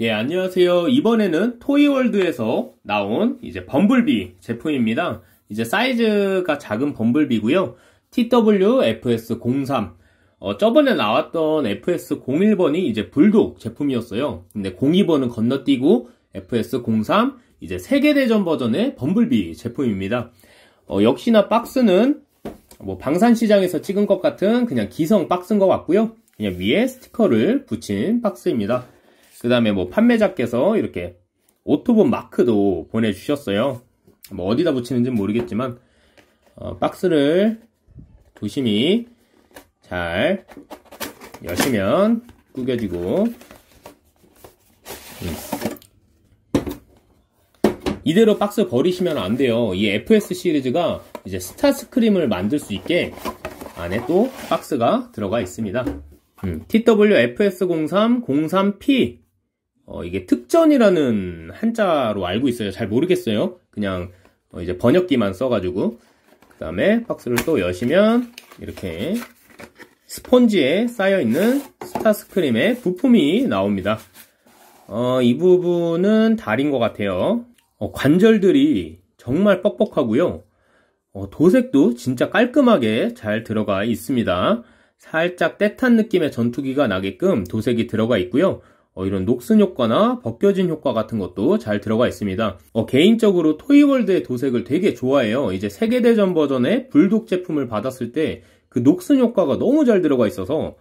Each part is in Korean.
예, 안녕하세요. 이번에는 토이월드에서 나온 이제 범블비 제품입니다. 이제 사이즈가 작은 범블비고요. TWFS03 어, 저번에 나왔던 FS01번이 이제 불독 제품이었어요. 근데 02번은 건너뛰고 FS03 이제 세계대전 버전의 범블비 제품입니다. 어, 역시나 박스는 뭐 방산시장에서 찍은 것 같은 그냥 기성 박스인 것 같고요. 그냥 위에 스티커를 붙인 박스입니다. 그 다음에 뭐 판매자께서 이렇게 오토본 마크도 보내주셨어요. 뭐 어디다 붙이는지 모르겠지만 어, 박스를 조심히 잘 여시면 구겨지고 음. 이대로 박스 버리시면 안 돼요. 이 FS 시리즈가 이제 스타 스크림을 만들 수 있게 안에 또 박스가 들어가 있습니다. 음, TWFS03 03P 어, 이게 특전이라는 한자로 알고 있어요. 잘 모르겠어요. 그냥 어, 이제 번역기만 써가지고 그 다음에 박스를 또 여시면 이렇게 스펀지에 쌓여있는 스타스크림의 부품이 나옵니다. 어, 이 부분은 달인 것 같아요. 어, 관절들이 정말 뻑뻑하고요. 어, 도색도 진짜 깔끔하게 잘 들어가 있습니다. 살짝 때탄 느낌의 전투기가 나게끔 도색이 들어가 있고요. 어, 이런 녹슨 효과나 벗겨진 효과 같은 것도 잘 들어가 있습니다. 어, 개인적으로 토이월드의 도색을 되게 좋아해요. 이제 세계대전 버전의 불독 제품을 받았을 때그 녹슨 효과가 너무 잘 들어가 있어서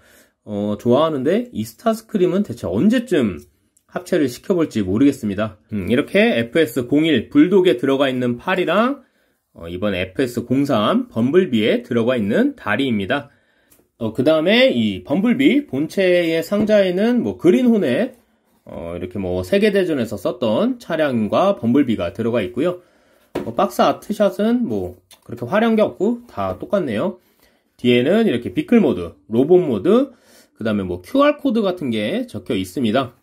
어, 좋아하는데 이 스타스크림은 대체 언제쯤 합체를 시켜볼지 모르겠습니다. 음, 이렇게 FS01 불독에 들어가 있는 팔이랑 어, 이번 FS03 범블비에 들어가 있는 다리입니다. 어, 그 다음에 이 범블비 본체의 상자에는 뭐 그린 혼에 어, 이렇게 뭐 세계대전에서 썼던 차량과 범블비가 들어가 있고요. 어, 박스 아트샷은 뭐 그렇게 화려한 게 없고 다 똑같네요. 뒤에는 이렇게 비클 모드, 로봇 모드, 그 다음에 뭐 QR코드 같은 게 적혀 있습니다.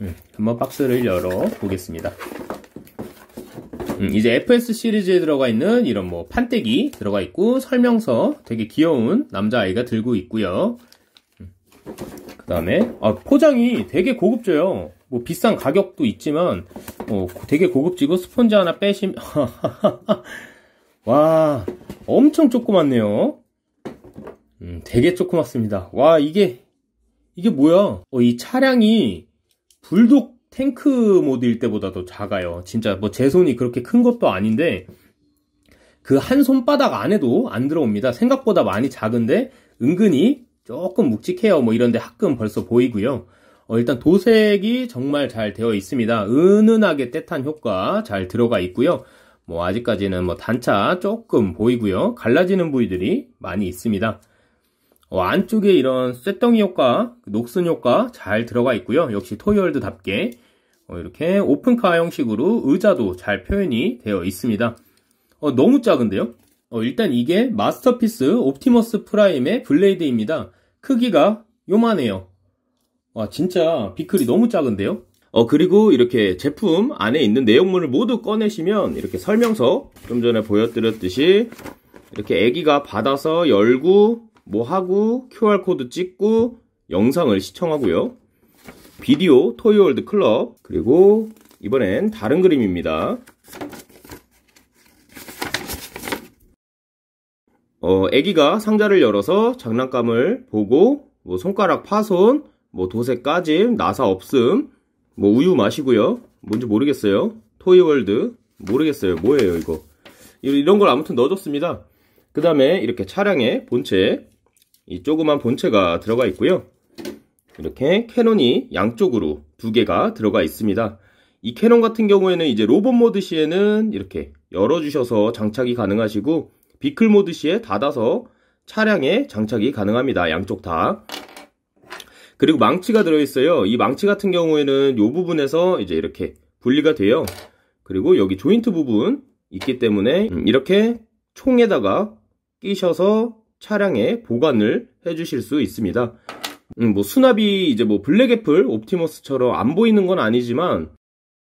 음, 한번 박스를 열어 보겠습니다. 음, 이제 FS 시리즈에 들어가 있는 이런 뭐 판때기 들어가 있고 설명서 되게 귀여운 남자아이가 들고 있고요. 음, 그 다음에 아, 포장이 되게 고급져요. 뭐 비싼 가격도 있지만 어, 되게 고급지고 스펀지 하나 빼시면 와 엄청 조그맣네요. 음, 되게 조그맣습니다. 와, 이게, 이게 뭐야? 어, 이 차량이 불독 탱크 모드일 때보다 더 작아요. 진짜 뭐 제 손이 그렇게 큰 것도 아닌데, 그 한 손바닥 안에도 안 들어옵니다. 생각보다 많이 작은데, 은근히 조금 묵직해요. 뭐 이런데 학금 벌써 보이고요. 어, 일단 도색이 정말 잘 되어 있습니다. 은은하게 때탄 효과 잘 들어가 있고요. 뭐 아직까지는 뭐 단차 조금 보이고요. 갈라지는 부위들이 많이 있습니다. 어, 안쪽에 이런 쇳덩이 효과, 녹슨 효과 잘 들어가 있고요. 역시 토이월드답게 어, 이렇게 오픈카 형식으로 의자도 잘 표현이 되어 있습니다. 어, 너무 작은데요? 어, 일단 이게 마스터피스 옵티머스 프라임의 블레이드입니다. 크기가 요만해요. 와 진짜 비클이 너무 작은데요? 어, 그리고 이렇게 제품 안에 있는 내용물을 모두 꺼내시면 이렇게 설명서 좀 전에 보여드렸듯이 이렇게 애기가 받아서 열고 뭐 하고 QR코드 찍고 영상을 시청하고요. 비디오 토이월드 클럽 그리고 이번엔 다른 그림입니다. 어, 애기가 상자를 열어서 장난감을 보고 뭐 손가락 파손, 뭐 도색 까짐, 나사 없음 뭐 우유 마시고요. 뭔지 모르겠어요. 토이월드 모르겠어요. 뭐예요 이거. 이런 걸 아무튼 넣어줬습니다. 그 다음에 이렇게 차량의 본체 이 조그만 본체가 들어가 있고요. 이렇게 캐논이 양쪽으로 두 개가 들어가 있습니다. 이 캐논 같은 경우에는 이제 로봇 모드 시에는 이렇게 열어주셔서 장착이 가능하시고 비클 모드 시에 닫아서 차량에 장착이 가능합니다. 양쪽 다. 그리고 망치가 들어있어요. 이 망치 같은 경우에는 이 부분에서 이제 이렇게 분리가 돼요. 그리고 여기 조인트 부분 있기 때문에 음, 이렇게 총에다가 끼셔서 차량에 보관을 해주실 수 있습니다. 음, 뭐 수납이 이제 뭐 블랙 애플 옵티머스처럼 안 보이는 건 아니지만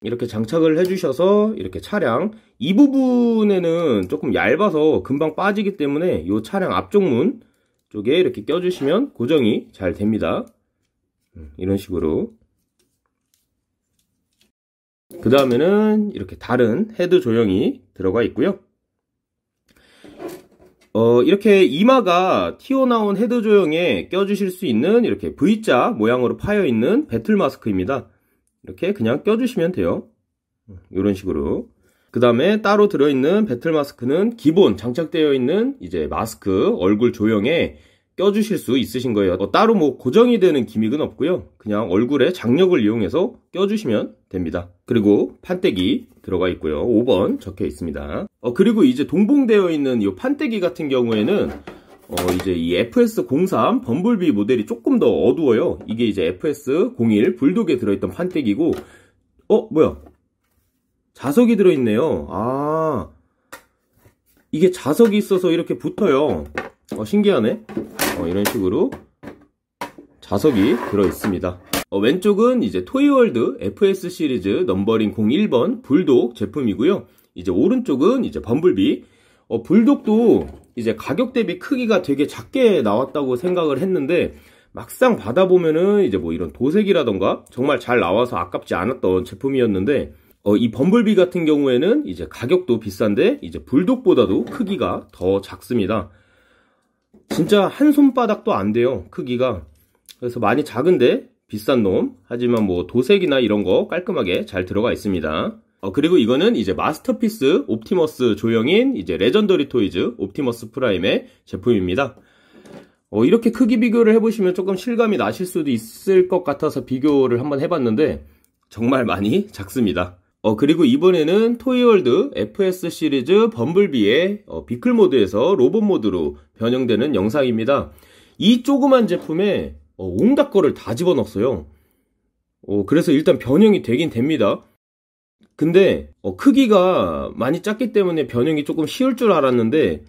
이렇게 장착을 해주셔서 이렇게 차량 이 부분에는 조금 얇아서 금방 빠지기 때문에 이 차량 앞쪽문 쪽에 이렇게 껴주시면 고정이 잘 됩니다. 이런 식으로 그 다음에는 이렇게 다른 헤드 조형이 들어가 있고요 어, 이렇게 이마가 튀어나온 헤드 조형에 껴주실 수 있는 이렇게 V자 모양으로 파여 있는 배틀 마스크입니다 이렇게 그냥 껴주시면 돼요 이런 식으로 그 다음에 따로 들어있는 배틀 마스크는 기본 장착되어 있는 이제 마스크 얼굴 조형에 껴주실 수 있으신 거예요. 어, 따로 뭐 고정이 되는 기믹은 없고요. 그냥 얼굴에 장력을 이용해서 껴주시면 됩니다. 그리고 판때기 들어가 있고요. 5번 적혀 있습니다. 어, 그리고 이제 동봉되어 있는 이 판때기 같은 경우에는 어, 이제 이 FS03 범블비 모델이 조금 더 어두워요. 이게 이제 FS01 불독에 들어있던 판때기고 어? 뭐야? 자석이 들어있네요. 아... 이게 자석이 있어서 이렇게 붙어요. 어, 신기하네 어, 이런 식으로 자석이 들어있습니다 어, 왼쪽은 이제 토이월드 FS 시리즈 넘버링 01번 불독 제품이고요 이제 오른쪽은 이제 범블비 어, 불독도 이제 가격 대비 크기가 되게 작게 나왔다고 생각을 했는데 막상 받아보면은 이제 뭐 이런 도색이라던가 정말 잘 나와서 아깝지 않았던 제품이었는데 어, 이 범블비 같은 경우에는 이제 가격도 비싼데 이제 불독보다도 크기가 더 작습니다 진짜 한 손바닥도 안 돼요 크기가 그래서 많이 작은데 비싼 놈 하지만 뭐 도색이나 이런 거 깔끔하게 잘 들어가 있습니다 어, 그리고 이거는 이제 마스터피스 옵티머스 조형인 이제 레전더리 토이즈 옵티머스 프라임의 제품입니다 어, 이렇게 크기 비교를 해보시면 조금 실감이 나실 수도 있을 것 같아서 비교를 한번 해봤는데 정말 많이 작습니다 어, 그리고 이번에는 토이월드 FS 시리즈 범블비의 어, 비클 모드에서 로봇 모드로 변형되는 영상입니다. 이 조그만 제품에 온다 어, 거를 다 집어넣었어요. 어, 그래서 일단 변형이 되긴 됩니다. 근데 어, 크기가 많이 작기 때문에 변형이 조금 쉬울 줄 알았는데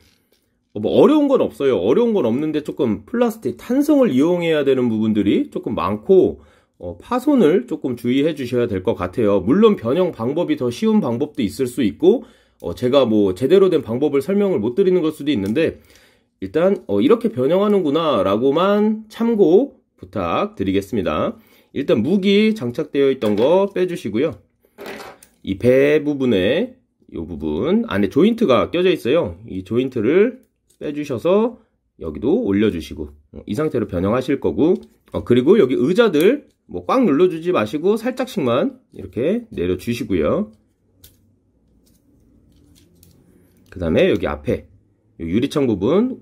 어, 뭐 어려운 건 없어요. 어려운 건 없는데 조금 플라스틱 탄성을 이용해야 되는 부분들이 조금 많고 어, 파손을 조금 주의해 주셔야 될 것 같아요. 물론 변형 방법이 더 쉬운 방법도 있을 수 있고 어, 제가 뭐 제대로 된 방법을 설명을 못 드리는 걸 수도 있는데 일단 어, 이렇게 변형하는구나 라고만 참고 부탁드리겠습니다. 일단 무기 장착되어 있던 거 빼주시고요. 이 배 부분에 이 부분 안에 조인트가 껴져 있어요. 이 조인트를 빼주셔서 여기도 올려주시고 어, 이 상태로 변형하실 거고 어, 그리고 여기 의자들 뭐 꽉 눌러주지 마시고 살짝씩만 이렇게 내려주시고요. 그 다음에 여기 앞에 유리창 부분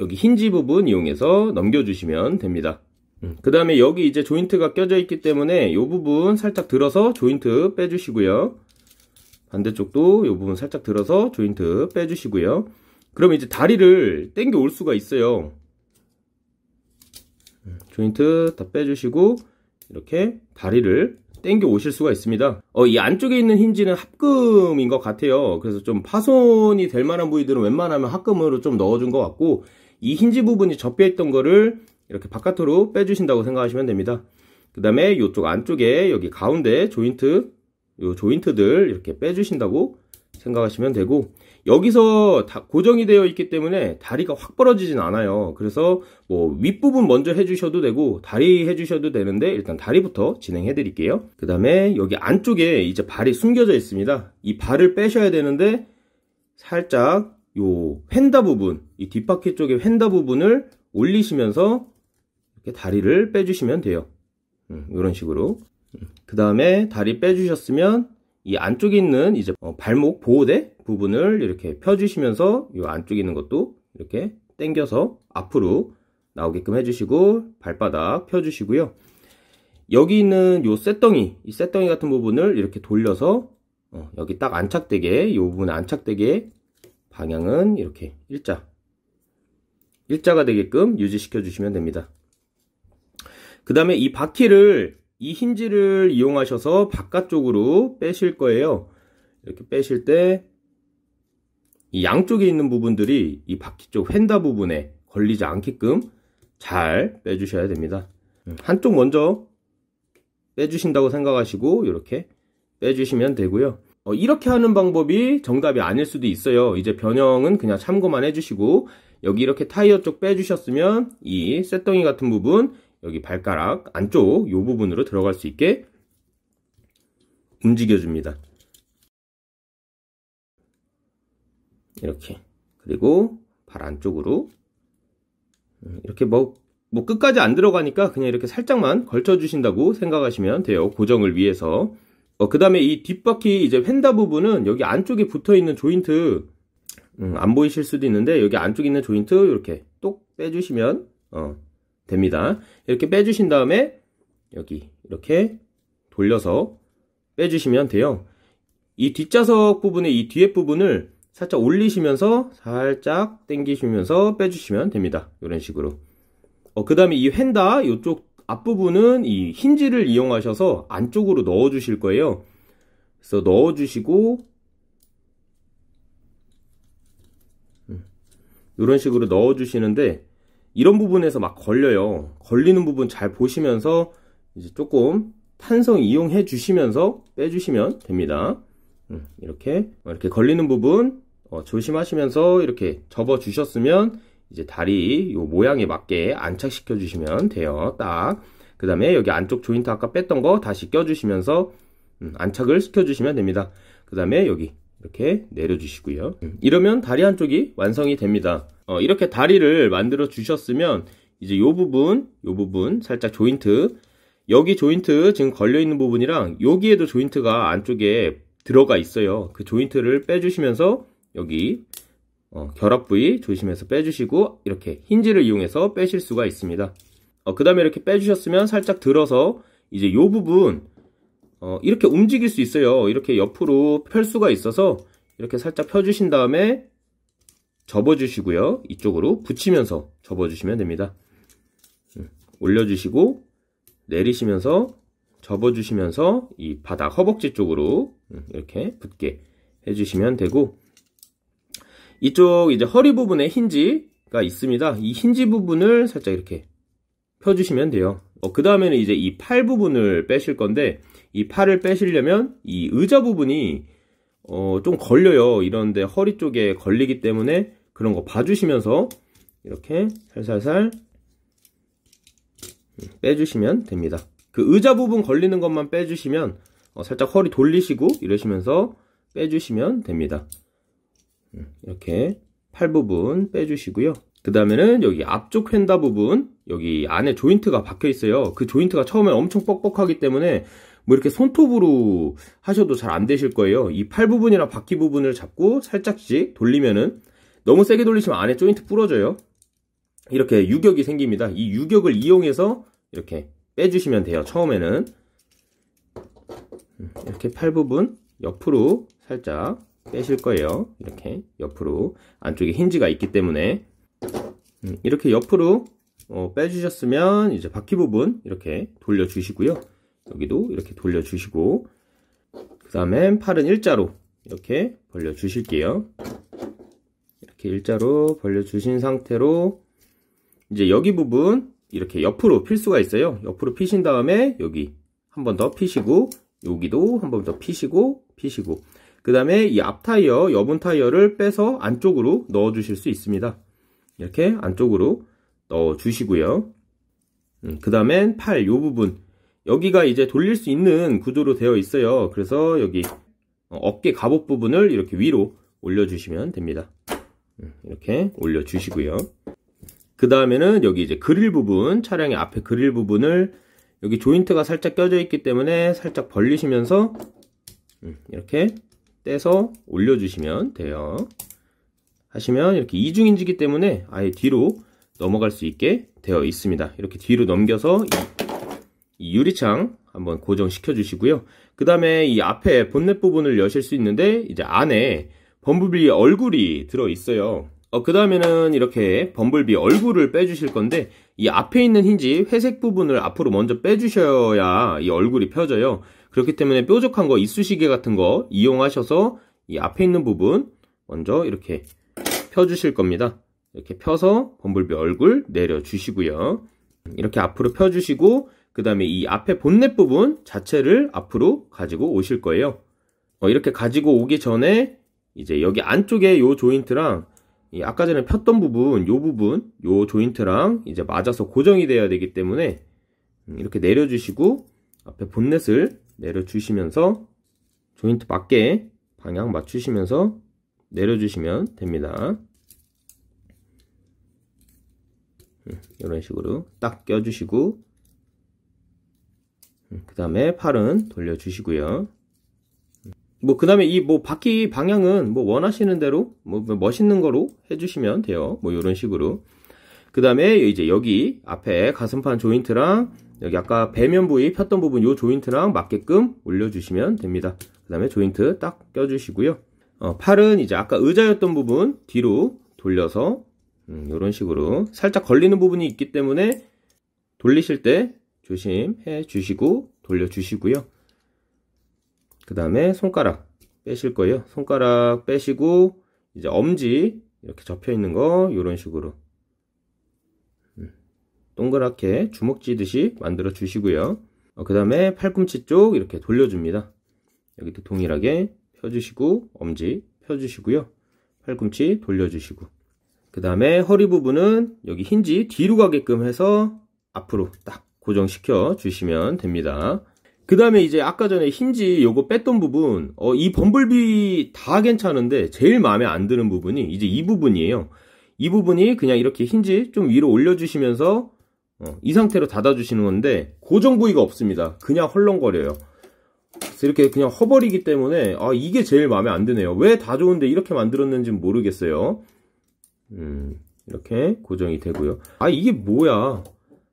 여기 힌지 부분 이용해서 넘겨주시면 됩니다. 음, 그 다음에 여기 이제 조인트가 껴져 있기 때문에 이 부분 살짝 들어서 조인트 빼주시고요. 반대쪽도 이 부분 살짝 들어서 조인트 빼주시고요. 그럼 이제 다리를 땡겨 올 수가 있어요. 음, 조인트 다 빼주시고 이렇게 다리를 땡겨 오실 수가 있습니다 어, 이 안쪽에 있는 힌지는 합금인 것 같아요 그래서 좀 파손이 될 만한 부위들은 웬만하면 합금으로 좀 넣어준 것 같고 이 힌지 부분이 접혀 있던 거를 이렇게 바깥으로 빼주신다고 생각하시면 됩니다 그 다음에 이쪽 안쪽에 여기 가운데 조인트 요 조인트들 이렇게 빼주신다고 생각하시면 되고 여기서 다 고정이 되어 있기 때문에 다리가 확 벌어지진 않아요. 그래서 뭐 윗부분 먼저 해주셔도 되고 다리 해주셔도 되는데 일단 다리부터 진행해 드릴게요. 그 다음에 여기 안쪽에 이제 발이 숨겨져 있습니다. 이 발을 빼셔야 되는데 살짝 요 휀다 부분, 이 뒷바퀴 쪽에 휀다 부분을 올리시면서 이렇게 다리를 빼주시면 돼요. 이런 음, 식으로. 음, 그 다음에 다리 빼주셨으면 이 안쪽에 있는 이제 어, 발목 보호대 부분을 이렇게 펴주시면서 이 안쪽에 있는 것도 이렇게 당겨서 앞으로 나오게끔 해주시고 발바닥 펴주시고요. 여기 있는 이 쇳덩이, 이 쇳덩이 같은 부분을 이렇게 돌려서 어, 여기 딱 안착되게 이 부분 안착되게 방향은 이렇게 일자 일자가 되게끔 유지시켜 주시면 됩니다. 그 다음에 이 바퀴를 이 힌지를 이용하셔서 바깥쪽으로 빼실 거예요. 이렇게 빼실 때이 양쪽에 있는 부분들이 이 바퀴 쪽 휀다 부분에 걸리지 않게끔 잘 빼주셔야 됩니다. 음. 한쪽 먼저 빼주신다고 생각하시고 이렇게 빼주시면 되고요. 어, 이렇게 하는 방법이 정답이 아닐 수도 있어요. 이제 변형은 그냥 참고만 해주시고 여기 이렇게 타이어 쪽 빼주셨으면 이 쇳덩이 같은 부분 여기 발가락 안쪽 요 부분으로 들어갈 수 있게 움직여줍니다. 이렇게 그리고 발 안쪽으로 음, 이렇게 뭐, 뭐 끝까지 안 들어가니까 그냥 이렇게 살짝만 걸쳐 주신다고 생각하시면 돼요 고정을 위해서 어, 그 다음에 이 뒷바퀴 이제 휀다 부분은 여기 안쪽에 붙어 있는 조인트 음, 안 보이실 수도 있는데 여기 안쪽에 있는 조인트 이렇게 똑 빼주시면 어, 됩니다 이렇게 빼주신 다음에 여기 이렇게 돌려서 빼주시면 돼요 이 뒷좌석 부분의 이 뒤에 부분을 살짝 올리시면서 살짝 당기시면서 빼주시면 됩니다. 이런 식으로. 어, 그 다음에 이 휀다 이쪽 앞부분은 이 힌지를 이용하셔서 안쪽으로 넣어 주실 거예요. 그래서 넣어 주시고 이런 음, 식으로 넣어 주시는데 이런 부분에서 막 걸려요. 걸리는 부분 잘 보시면서 이제 조금 탄성 이용해 주시면서 빼주시면 됩니다. 음, 이렇게 어, 이렇게 걸리는 부분 어, 조심하시면서 이렇게 접어 주셨으면 이제 다리 요 모양에 맞게 안착시켜 주시면 돼요. 딱. 그 다음에 여기 안쪽 조인트 아까 뺐던 거 다시 껴주시면서 음, 안착을 시켜주시면 됩니다. 그 다음에 여기 이렇게 내려주시고요. 음, 이러면 다리 한쪽이 완성이 됩니다. 어, 이렇게 다리를 만들어 주셨으면 이제 요 부분, 요 부분 살짝 조인트 여기 조인트 지금 걸려있는 부분이랑 여기에도 조인트가 안쪽에 들어가 있어요. 그 조인트를 빼주시면서 여기 어, 결합 부위 조심해서 빼주시고 이렇게 힌지를 이용해서 빼실 수가 있습니다. 어, 그 다음에 이렇게 빼주셨으면 살짝 들어서 이제 이 부분 어, 이렇게 움직일 수 있어요. 이렇게 옆으로 펼 수가 있어서 이렇게 살짝 펴주신 다음에 접어주시고요. 이쪽으로 붙이면서 접어주시면 됩니다. 음, 올려주시고 내리시면서 접어주시면서 이 바닥 허벅지 쪽으로 음, 이렇게 붙게 해주시면 되고 이쪽 이제 허리 부분에 힌지가 있습니다. 이 힌지 부분을 살짝 이렇게 펴주시면 돼요. 어, 그 다음에는 이제 이 팔 부분을 빼실 건데 이 팔을 빼시려면 이 의자 부분이 어, 좀 걸려요. 이런데 허리 쪽에 걸리기 때문에 그런 거 봐주시면서 이렇게 살살살 빼주시면 됩니다. 그 의자 부분 걸리는 것만 빼주시면 어, 살짝 허리 돌리시고 이러시면서 빼주시면 됩니다. 이렇게 팔 부분 빼주시고요. 그 다음에는 여기 앞쪽 휀다 부분 여기 안에 조인트가 박혀 있어요. 그 조인트가 처음에 엄청 뻑뻑하기 때문에 뭐 이렇게 손톱으로 하셔도 잘 안 되실 거예요. 이 팔 부분이랑 바퀴 부분을 잡고 살짝씩 돌리면은 너무 세게 돌리시면 안에 조인트 부러져요. 이렇게 유격이 생깁니다. 이 유격을 이용해서 이렇게 빼주시면 돼요. 처음에는 음, 이렇게 팔 부분 옆으로 살짝 빼실 거예요. 이렇게 옆으로 안쪽에 힌지가 있기 때문에 음, 이렇게 옆으로 어, 빼주셨으면 이제 바퀴 부분 이렇게 돌려주시고요. 여기도 이렇게 돌려주시고 그다음에 팔은 일자로 이렇게 벌려주실게요. 이렇게 일자로 벌려주신 상태로 이제 여기 부분 이렇게 옆으로 필 수가 있어요. 옆으로 피신 다음에 여기 한 번 더 피시고 여기도 한 번 더 피시고 피시고 그 다음에 이 앞 타이어, 여분 타이어를 빼서 안쪽으로 넣어 주실 수 있습니다. 이렇게 안쪽으로 넣어 주시고요. 음, 그 다음엔 팔, 요 부분. 여기가 이제 돌릴 수 있는 구조로 되어 있어요. 그래서 여기 어깨 갑옷 부분을 이렇게 위로 올려주시면 됩니다. 음, 이렇게 올려주시고요. 그 다음에는 여기 이제 그릴 부분, 차량의 앞에 그릴 부분을 여기 조인트가 살짝 껴져 있기 때문에 살짝 벌리시면서 음, 이렇게 떼서 올려주시면 돼요. 하시면 이렇게 이중인지기 때문에 아예 뒤로 넘어갈 수 있게 되어 있습니다. 이렇게 뒤로 넘겨서 이 유리창 한번 고정시켜 주시고요. 그 다음에 이 앞에 본넷 부분을 여실 수 있는데 이제 안에 범블비 얼굴이 들어 있어요. 어, 그 다음에는 이렇게 범블비 얼굴을 빼주실 건데 이 앞에 있는 힌지 회색 부분을 앞으로 먼저 빼주셔야 이 얼굴이 펴져요. 그렇기 때문에 뾰족한 거 이쑤시개 같은 거 이용하셔서 이 앞에 있는 부분 먼저 이렇게 펴주실 겁니다. 이렇게 펴서 범블비 얼굴 내려주시고요. 이렇게 앞으로 펴주시고 그 다음에 이 앞에 본넷 부분 자체를 앞으로 가지고 오실 거예요. 어, 이렇게 가지고 오기 전에 이제 여기 안쪽에 요 조인트랑 아까 전에 폈던 부분 요 부분 요 조인트랑 이제 맞아서 고정이 돼야 되기 때문에 음, 이렇게 내려주시고 앞에 본넷을 내려주시면서 조인트 맞게 방향 맞추시면서 내려주시면 됩니다. 음, 이런 식으로 딱 껴주시고 음, 그 다음에 팔은 돌려주시고요. 음, 뭐그 다음에 이 뭐 바퀴 방향은 뭐 원하시는 대로 뭐, 뭐 멋있는 거로 해주시면 돼요. 뭐 이런 식으로 그 다음에 이제 여기 앞에 가슴판 조인트랑 여기 아까 배면 부위 폈던 부분 이 조인트랑 맞게끔 올려주시면 됩니다. 그 다음에 조인트 딱 껴주시고요. 어, 팔은 이제 아까 의자였던 부분 뒤로 돌려서 이런 음, 식으로 살짝 걸리는 부분이 있기 때문에 돌리실 때 조심해 주시고 돌려주시고요. 그 다음에 손가락 빼실 거예요. 손가락 빼시고 이제 엄지 이렇게 접혀 있는 거 이런 식으로 동그랗게 주먹쥐듯이 만들어 주시고요 어, 그 다음에 팔꿈치 쪽 이렇게 돌려줍니다 여기도 동일하게 펴주시고 엄지 펴주시고요 팔꿈치 돌려주시고 그 다음에 허리 부분은 여기 힌지 뒤로 가게끔 해서 앞으로 딱 고정시켜 주시면 됩니다 그 다음에 이제 아까 전에 힌지 요거 뺐던 부분 어, 이 범블비 다 괜찮은데 제일 마음에 안 드는 부분이 이제 이 부분이에요 이 부분이 그냥 이렇게 힌지 좀 위로 올려주시면서 어, 이 상태로 닫아주시는 건데 고정 부위가 없습니다. 그냥 헐렁거려요. 이렇게 그냥 허버리기 때문에 아 이게 제일 마음에 안 드네요. 왜 다 좋은데 이렇게 만들었는지 모르겠어요. 음, 이렇게 고정이 되고요. 아 이게 뭐야?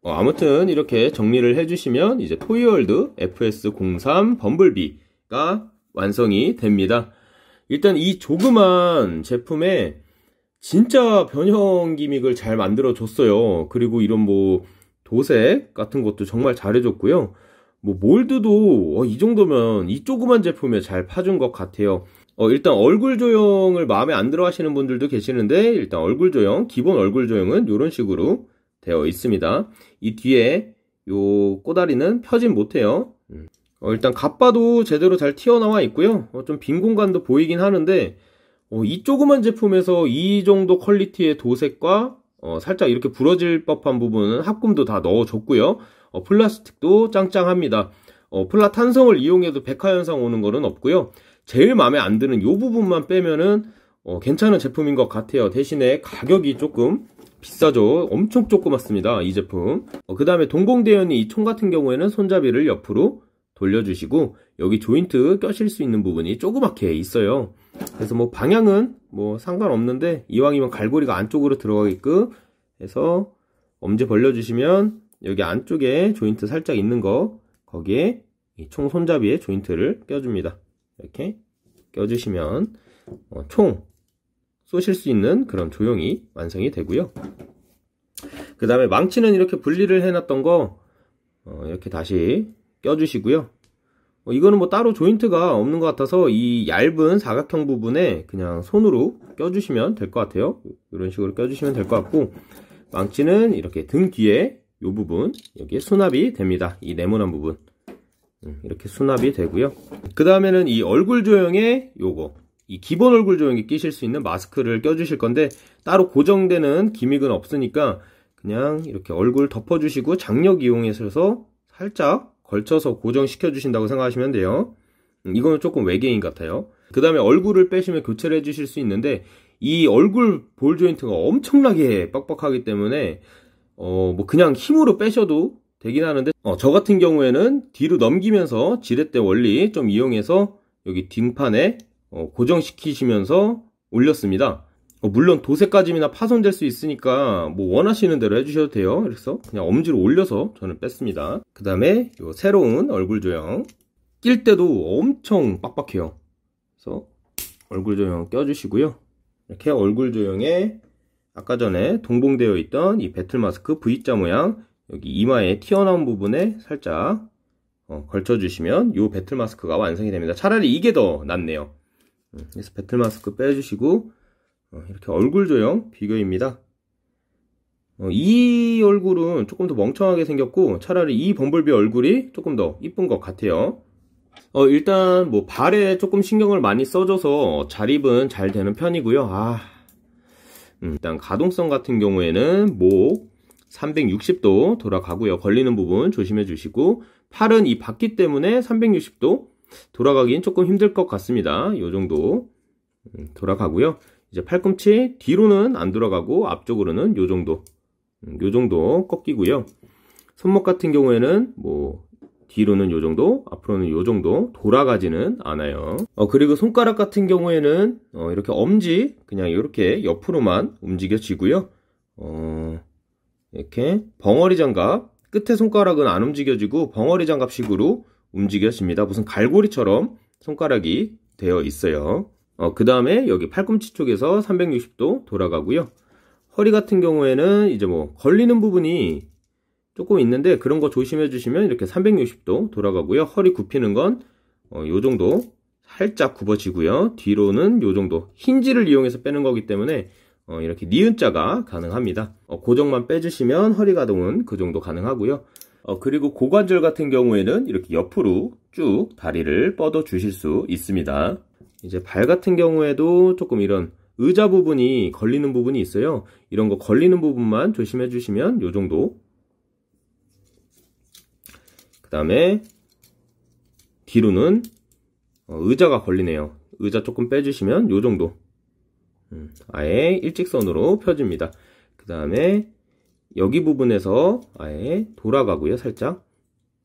어, 아무튼 이렇게 정리를 해주시면 이제 토이월드 FS03 범블비가 완성이 됩니다. 일단 이 조그만 제품에 진짜 변형 기믹을 잘 만들어 줬어요. 그리고 이런 뭐 도색 같은 것도 정말 잘해줬고요. 뭐 몰드도 어, 이 정도면 이 조그만 제품에 잘 파준 것 같아요. 어, 일단 얼굴 조형을 마음에 안 들어 하시는 분들도 계시는데 일단 얼굴 조형, 기본 얼굴 조형은 이런 식으로 되어 있습니다. 이 뒤에 요 꼬다리는 펴진 못해요. 음. 어, 일단 갑바도 제대로 잘 튀어나와 있고요. 어, 좀 빈 공간도 보이긴 하는데 어, 이 조그만 제품에서 이 정도 퀄리티의 도색과 어, 살짝 이렇게 부러질 법한 부분은 합금도 다 넣어줬고요. 어, 플라스틱도 짱짱합니다. 어, 플라 탄성을 이용해도 백화현상 오는 거는 없고요. 제일 마음에 안 드는 이 부분만 빼면은 어, 괜찮은 제품인 것 같아요. 대신에 가격이 조금 비싸죠. 엄청 조그맣습니다. 이 제품. 어, 그 다음에 동공대연이 이 총 같은 경우에는 손잡이를 옆으로 돌려주시고 여기 조인트 껴실 수 있는 부분이 조그맣게 있어요 그래서 뭐 방향은 뭐 상관없는데 이왕이면 갈고리가 안쪽으로 들어가게끔 해서 엄지 벌려주시면 여기 안쪽에 조인트 살짝 있는 거 거기에 총 손잡이에 조인트를 껴줍니다 이렇게 껴주시면 어, 총 쏘실 수 있는 그런 조형이 완성이 되고요 그 다음에 망치는 이렇게 분리를 해놨던 거 어, 이렇게 다시 껴주시고요. 어, 이거는 뭐 따로 조인트가 없는 것 같아서 이 얇은 사각형 부분에 그냥 손으로 껴주시면 될 것 같아요. 이런 식으로 껴주시면 될 것 같고 망치는 이렇게 등 뒤에 이 부분 여기에 수납이 됩니다. 이 네모난 부분 음, 이렇게 수납이 되고요. 그 다음에는 이 얼굴 조형에 요거 이 기본 얼굴 조형에 끼실 수 있는 마스크를 껴주실 건데 따로 고정되는 기믹은 없으니까 그냥 이렇게 얼굴 덮어주시고 장력 이용해서 살짝 걸쳐서 고정시켜 주신다고 생각하시면 돼요. 음, 이거는 조금 외계인 같아요. 그 다음에 얼굴을 빼시면 교체를 해주실 수 있는데 이 얼굴 볼 조인트가 엄청나게 빡빡하기 때문에 어뭐 그냥 힘으로 빼셔도 되긴 하는데 어저 같은 경우에는 뒤로 넘기면서 지렛대 원리 좀 이용해서 여기 뒷판에 어 고정시키시면서 올렸습니다. 어, 물론 도색까짐이나 파손될 수 있으니까 뭐 원하시는 대로 해주셔도 돼요 그래서 그냥 엄지로 올려서 저는 뺐습니다 그 다음에 이 새로운 얼굴 조형 낄 때도 엄청 빡빡해요 그래서 얼굴 조형 껴주시고요 이렇게 얼굴 조형에 아까 전에 동봉되어 있던 이 배틀 마스크 V자 모양 여기 이마에 튀어나온 부분에 살짝 어, 걸쳐주시면 이 배틀 마스크가 완성이 됩니다 차라리 이게 더 낫네요 음, 그래서 배틀 마스크 빼주시고 어, 이렇게 얼굴 조형 비교입니다. 어, 이 얼굴은 조금 더 멍청하게 생겼고 차라리 이 범블비 얼굴이 조금 더 이쁜 것 같아요. 어, 일단 뭐 발에 조금 신경을 많이 써줘서 자립은 잘 되는 편이고요. 아, 음, 일단 가동성 같은 경우에는 목 360도 돌아가고요. 걸리는 부분 조심해 주시고 팔은 이 바퀴 때문에 360도 돌아가긴 조금 힘들 것 같습니다. 이 정도 음, 돌아가고요. 이제 팔꿈치 뒤로는 안 돌아가고 앞쪽으로는 요 정도 음, 요 정도 꺾이고요 손목 같은 경우에는 뭐 뒤로는 요 정도 앞으로는 요 정도 돌아가지는 않아요 어, 그리고 손가락 같은 경우에는 어, 이렇게 엄지 그냥 이렇게 옆으로만 움직여지고요 어, 이렇게 벙어리 장갑 끝에 손가락은 안 움직여지고 벙어리 장갑식으로 움직여집니다 무슨 갈고리처럼 손가락이 되어 있어요 어, 그 다음에 여기 팔꿈치 쪽에서 360도 돌아가고요. 허리 같은 경우에는 이제 뭐 걸리는 부분이 조금 있는데 그런 거 조심해 주시면 이렇게 360도 돌아가고요. 허리 굽히는 건요 어, 정도 살짝 굽어지고요. 뒤로는 요 정도 힌지를 이용해서 빼는 거기 때문에 어, 이렇게 니은자가 가능합니다. 어, 고정만 빼주시면 허리 가동은 그 정도 가능하고요. 어, 그리고 고관절 같은 경우에는 이렇게 옆으로 쭉 다리를 뻗어 주실 수 있습니다. 이제 발 같은 경우에도 조금 이런 의자 부분이 걸리는 부분이 있어요. 이런 거 걸리는 부분만 조심해 주시면 요 정도. 그 다음에 뒤로는 어, 의자가 걸리네요. 의자 조금 빼주시면 요 정도. 음, 아예 일직선으로 펴집니다. 그 다음에 여기 부분에서 아예 돌아가고요. 살짝.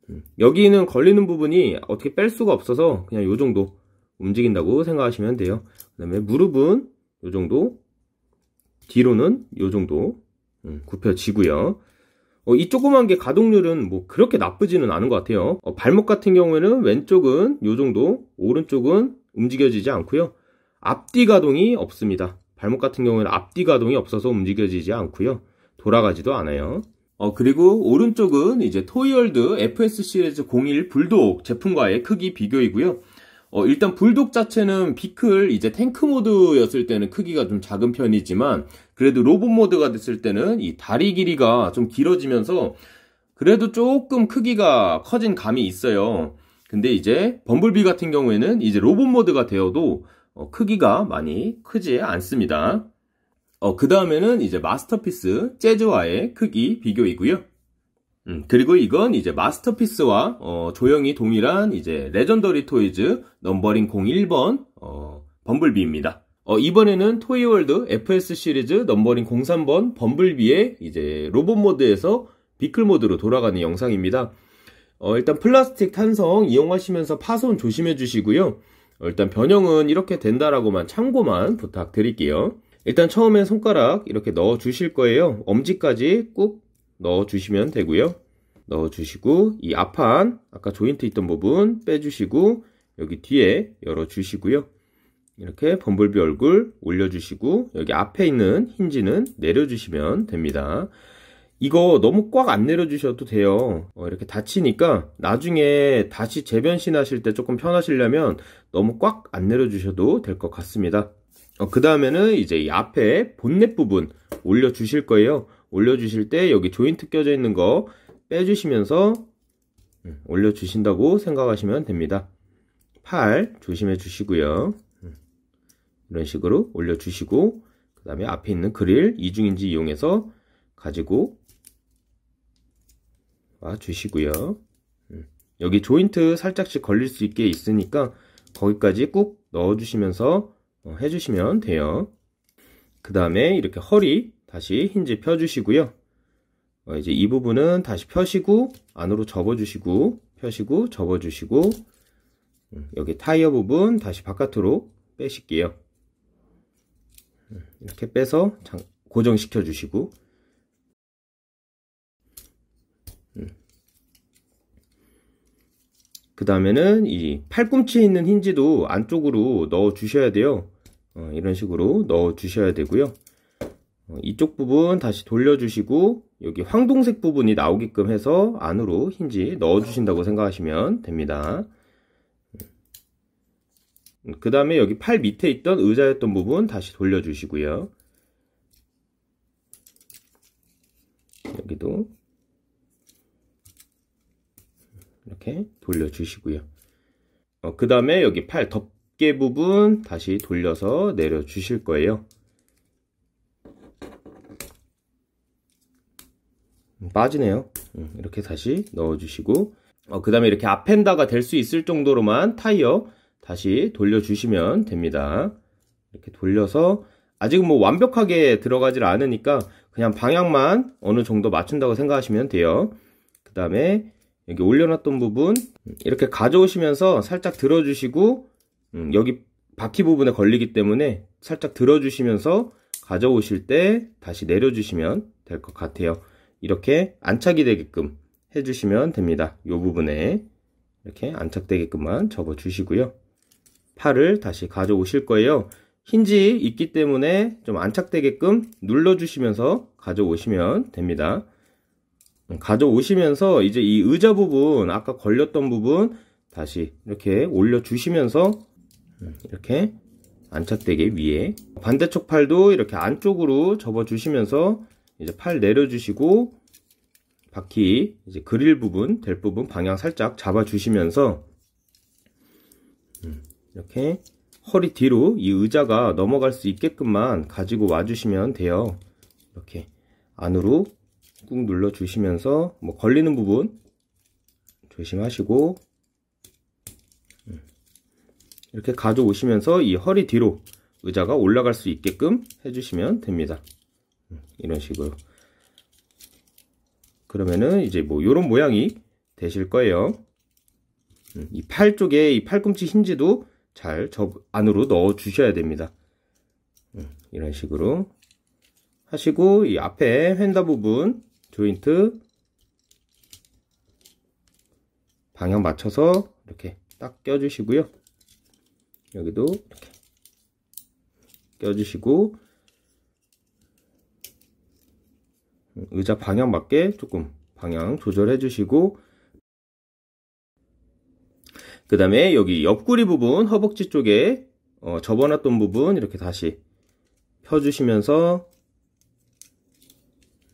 음, 여기는 걸리는 부분이 어떻게 뺄 수가 없어서 그냥 요 정도. 움직인다고 생각하시면 돼요. 그 다음에 무릎은 이 정도, 뒤로는 이 정도 음, 굽혀지고요. 어, 이 조그만 게 가동률은 뭐 그렇게 나쁘지는 않은 것 같아요. 어, 발목 같은 경우에는 왼쪽은 이 정도, 오른쪽은 움직여지지 않고요. 앞뒤 가동이 없습니다. 발목 같은 경우에는 앞뒤 가동이 없어서 움직여지지 않고요. 돌아가지도 않아요. 어, 그리고 오른쪽은 이제 토이월드 FS 시리즈 01 불독 제품과의 크기 비교이고요. 어, 일단 불독 자체는 비클 이제 탱크 모드였을 때는 크기가 좀 작은 편이지만 그래도 로봇 모드가 됐을 때는 이 다리 길이가 좀 길어지면서 그래도 조금 크기가 커진 감이 있어요. 근데 이제 범블비 같은 경우에는 이제 로봇 모드가 되어도 어, 크기가 많이 크지 않습니다. 어, 그 다음에는 이제 마스터피스 재즈와의 크기 비교이고요. 음, 그리고 이건 이제 마스터피스와 어, 조형이 동일한 이제 레전더리 토이즈 넘버링 01번 어, 범블비입니다. 어, 이번에는 토이월드 FS 시리즈 넘버링 03번 범블비의 이제 로봇 모드에서 비클 모드로 돌아가는 영상입니다. 어, 일단 플라스틱 탄성 이용하시면서 파손 조심해 주시고요. 어, 일단 변형은 이렇게 된다라고만 참고만 부탁드릴게요. 일단 처음에 손가락 이렇게 넣어 주실 거예요. 엄지까지 꾹 넣어주시면 되고요. 넣어주시고 이 앞판 아까 조인트 있던 부분 빼주시고 여기 뒤에 열어주시고요. 이렇게 범블비 얼굴 올려주시고 여기 앞에 있는 힌지는 내려주시면 됩니다. 이거 너무 꽉 안 내려주셔도 돼요. 어, 이렇게 다치니까 나중에 다시 재변신 하실 때 조금 편하시려면 너무 꽉 안 내려주셔도 될 것 같습니다. 어, 그 다음에는 이제 이 앞에 본넷 부분 올려주실 거예요. 올려주실 때 여기 조인트 껴져 있는 거 빼주시면서 음, 올려주신다고 생각하시면 됩니다. 팔 조심해 주시고요. 음, 이런 식으로 올려주시고 그 다음에 앞에 있는 그릴 이중인지 이용해서 가지고 와 주시고요. 음, 여기 조인트 살짝씩 걸릴 수 있게 있으니까 거기까지 꾹 넣어주시면서 어, 해주시면 돼요. 그 다음에 이렇게 허리 다시 힌지 펴주시고요. 어, 이제 이 부분은 다시 펴시고 안으로 접어주시고 펴시고 접어주시고 음, 여기 타이어 부분 다시 바깥으로 빼실게요. 음, 이렇게 빼서 고정시켜 주시고 음. 그 다음에는 이 팔꿈치에 있는 힌지도 안쪽으로 넣어 주셔야 돼요. 어, 이런 식으로 넣어 주셔야 되고요. 어, 이쪽 부분 다시 돌려주시고 여기 황동색 부분이 나오게끔 해서 안으로 힌지 넣어주신다고 생각하시면 됩니다. 음. 그 다음에 여기 팔 밑에 있던 의자였던 부분 다시 돌려주시고요. 여기도 이렇게 돌려주시고요. 어, 그 다음에 여기 팔 덮개 부분 다시 돌려서 내려주실 거예요. 음, 빠지네요 음, 이렇게 다시 넣어주시고 어, 그 다음에 이렇게 앞펜다가 될 수 있을 정도로만 타이어 다시 돌려주시면 됩니다 이렇게 돌려서 아직은 뭐 완벽하게 들어가질 않으니까 그냥 방향만 어느 정도 맞춘다고 생각하시면 돼요 그 다음에 여기 올려놨던 부분 이렇게 가져오시면서 살짝 들어주시고 음, 여기 바퀴 부분에 걸리기 때문에 살짝 들어주시면서 가져오실 때 다시 내려주시면 될 것 같아요 이렇게 안착이 되게끔 해주시면 됩니다. 이 부분에 이렇게 안착되게끔만 접어주시고요. 팔을 다시 가져오실 거예요. 힌지 있기 때문에 좀 안착되게끔 눌러주시면서 가져오시면 됩니다. 가져오시면서 이제 이 의자 부분, 아까 걸렸던 부분 다시 이렇게 올려주시면서 이렇게 안착되게 위에 반대쪽 팔도 이렇게 안쪽으로 접어주시면서 이제 팔 내려주시고 바퀴 이제 그릴 부분 될 부분 방향 살짝 잡아주시면서 음, 이렇게 허리 뒤로 이 의자가 넘어갈 수 있게끔만 가지고 와주시면 돼요. 이렇게 안으로 꾹 눌러 주시면서 뭐 걸리는 부분 조심하시고 음, 이렇게 가져오시면서 이 허리 뒤로 의자가 올라갈 수 있게끔 해주시면 됩니다. 이런 식으로 그러면은 이제 뭐 이런 모양이 되실 거예요 음, 이팔 쪽에 이 팔꿈치 힌지도 잘 저 안으로 넣어 주셔야 됩니다 음, 이런 식으로 하시고 이 앞에 휀다 부분 조인트 방향 맞춰서 이렇게 딱 껴주시고요 여기도 이렇게 껴주시고 의자 방향 맞게 조금 방향 조절해 주시고 그 다음에 여기 옆구리 부분 허벅지 쪽에 어, 접어놨던 부분 이렇게 다시 펴주시면서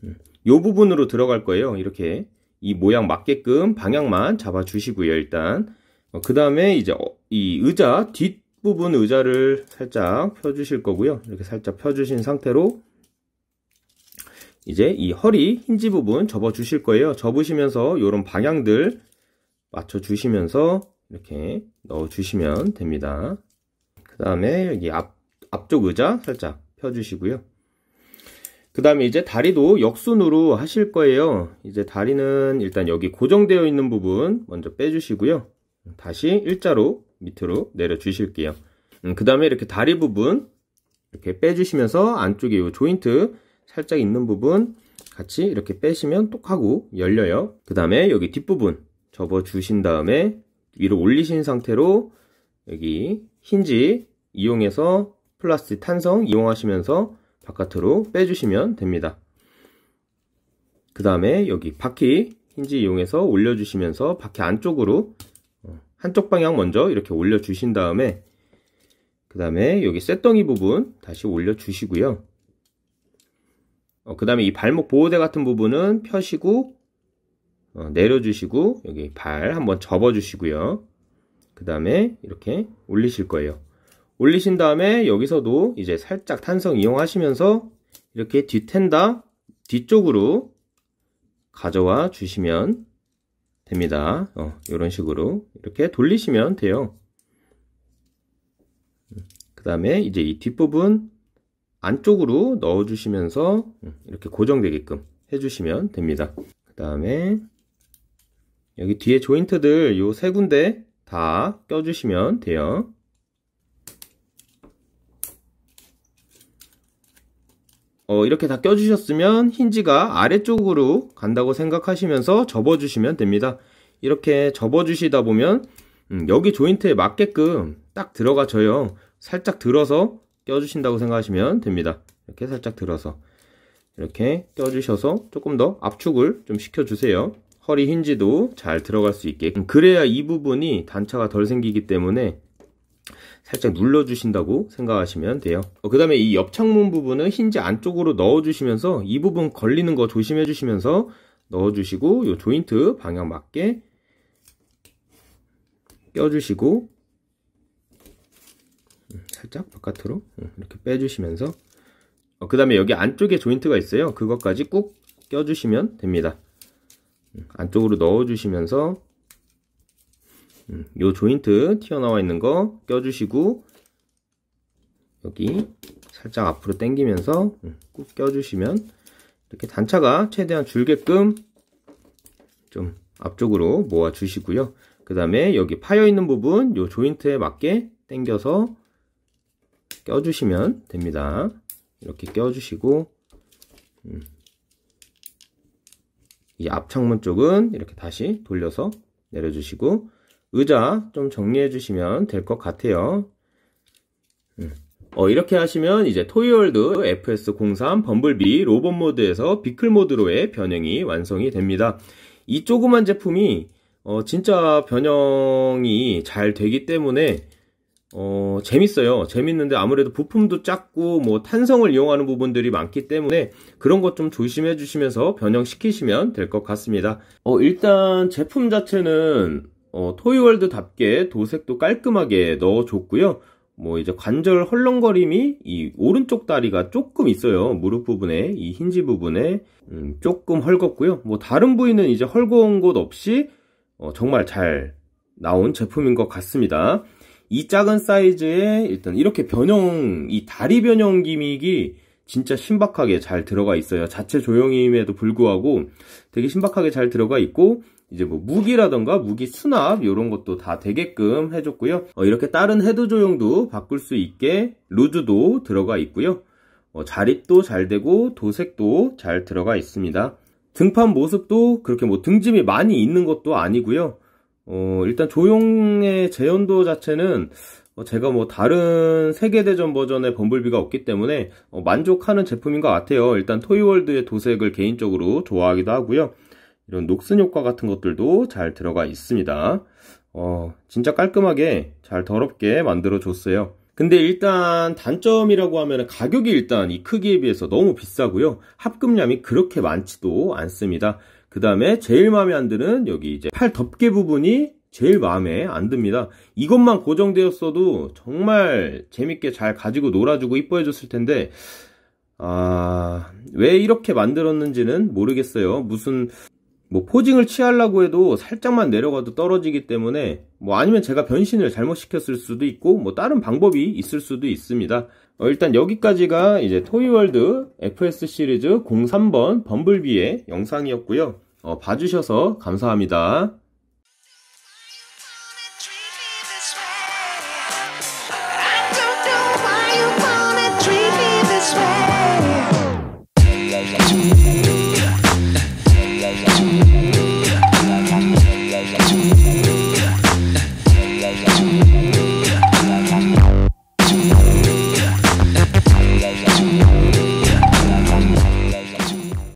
음, 요 부분으로 들어갈 거예요 이렇게 이 모양 맞게끔 방향만 잡아주시고요 일단 어, 그 다음에 이제 어, 이 의자 뒷부분 의자를 살짝 펴주실 거고요 이렇게 살짝 펴주신 상태로 이제 이 허리 힌지 부분 접어 주실 거예요. 접으시면서 이런 방향들 맞춰 주시면서 이렇게 넣어 주시면 됩니다. 그 다음에 여기 앞, 앞쪽 의자 살짝 펴 주시고요. 그 다음에 이제 다리도 역순으로 하실 거예요. 이제 다리는 일단 여기 고정되어 있는 부분 먼저 빼주시고요. 다시 일자로 밑으로 내려 주실게요. 음, 그 다음에 이렇게 다리 부분 이렇게 빼주시면서 안쪽에 이 조인트 살짝 있는 부분 같이 이렇게 빼시면 똑하고 열려요. 그 다음에 여기 뒷부분 접어주신 다음에 위로 올리신 상태로 여기 힌지 이용해서 플라스틱 탄성 이용하시면서 바깥으로 빼주시면 됩니다. 그 다음에 여기 바퀴 힌지 이용해서 올려주시면서 바퀴 안쪽으로 어, 한쪽 방향 먼저 이렇게 올려주신 다음에 그 다음에 여기 쇳덩이 부분 다시 올려주시고요. 어, 그 다음에 이 발목 보호대 같은 부분은 펴시고 어, 내려주시고 여기 발 한번 접어주시고요. 그 다음에 이렇게 올리실 거예요. 올리신 다음에 여기서도 이제 살짝 탄성 이용하시면서 이렇게 뒤텐다 뒤쪽으로 가져와 주시면 됩니다. 어, 이런 식으로 이렇게 돌리시면 돼요. 음, 그 다음에 이제 이 뒷부분 안쪽으로 넣어주시면서 이렇게 고정되게끔 해주시면 됩니다. 그 다음에 여기 뒤에 조인트들 이 세 군데 다 껴주시면 돼요. 어, 이렇게 다 껴주셨으면 힌지가 아래쪽으로 간다고 생각하시면서 접어주시면 됩니다. 이렇게 접어주시다 보면 음, 여기 조인트에 맞게끔 딱 들어가져요. 살짝 들어서 껴주신다고 생각하시면 됩니다. 이렇게 살짝 들어서 이렇게 껴주셔서 조금 더 압축을 좀 시켜주세요. 허리 힌지도 잘 들어갈 수 있게 그래야 이 부분이 단차가 덜 생기기 때문에 살짝 눌러주신다고 생각하시면 돼요 어, 그 다음에 이 옆창문 부분은 힌지 안쪽으로 넣어주시면서 이 부분 걸리는 거 조심해 주시면서 넣어주시고 이 조인트 방향 맞게 껴주시고 살짝 바깥으로 어, 이렇게 빼주시면서 어, 그 다음에 여기 안쪽에 조인트가 있어요 그것까지 꾹 껴주시면 됩니다 음, 안쪽으로 넣어주시면서 음, 요 조인트 튀어나와 있는 거 껴주시고 여기 살짝 앞으로 당기면서 음, 꾹 껴주시면 이렇게 단차가 최대한 줄게끔 좀 앞쪽으로 모아 주시고요 그 다음에 여기 파여 있는 부분 요 조인트에 맞게 당겨서 껴주시면 됩니다. 이렇게 껴주시고 음. 이 앞창문 쪽은 이렇게 다시 돌려서 내려주시고 의자 좀 정리해 주시면 될 것 같아요. 음. 어, 이렇게 하시면 이제 토이월드 FS03 범블비 로봇 모드에서 비클 모드로의 변형이 완성이 됩니다. 이 조그만 제품이 어, 진짜 변형이 잘 되기 때문에 어, 재밌어요. 재밌는데 아무래도 부품도 작고 뭐 탄성을 이용하는 부분들이 많기 때문에 그런 것 좀 조심해 주시면서 변형시키시면 될 것 같습니다. 어, 일단 제품 자체는 어, 토이월드답게 도색도 깔끔하게 넣어줬고요. 뭐 이제 관절 헐렁거림이 이 오른쪽 다리가 조금 있어요. 무릎 부분에 이 힌지 부분에 음, 조금 헐겁고요. 뭐 다른 부위는 이제 헐거운 곳 없이 어, 정말 잘 나온 제품인 것 같습니다. 이 작은 사이즈에 일단 이렇게 변형, 이 다리 변형 기믹이 진짜 신박하게 잘 들어가 있어요. 자체 조형임에도 불구하고 되게 신박하게 잘 들어가 있고 이제 뭐 무기라던가 무기 수납 이런 것도 다 되게끔 해줬고요. 어, 이렇게 다른 헤드 조형도 바꿀 수 있게 루즈도 들어가 있고요. 어, 자립도 잘 되고 도색도 잘 들어가 있습니다. 등판 모습도 그렇게 뭐 등짐이 많이 있는 것도 아니고요. 어, 일단 조용의 재현도 자체는 어, 제가 뭐 다른 세계대전 버전의 범블비가 없기 때문에 어, 만족하는 제품인 것 같아요. 일단 토이월드의 도색을 개인적으로 좋아하기도 하고요. 이런 녹슨 효과 같은 것들도 잘 들어가 있습니다. 어, 진짜 깔끔하게 잘 더럽게 만들어 줬어요. 근데 일단 단점이라고 하면 가격이 일단 이 크기에 비해서 너무 비싸고요. 합금량이 그렇게 많지도 않습니다. 그 다음에 제일 마음에 안 드는 여기 이제 팔 덮개 부분이 제일 마음에 안 듭니다. 이것만 고정되었어도 정말 재밌게 잘 가지고 놀아주고 이뻐해 줬을 텐데 아... 왜 이렇게 만들었는지는 모르겠어요. 무슨 뭐 포징을 취하려고 해도 살짝만 내려가도 떨어지기 때문에 뭐 아니면 제가 변신을 잘못 시켰을 수도 있고 뭐 다른 방법이 있을 수도 있습니다. 어, 일단 여기까지가 이제 토이월드 FS 시리즈 03번 범블비의 영상이었고요. 어, 봐주셔서 감사합니다.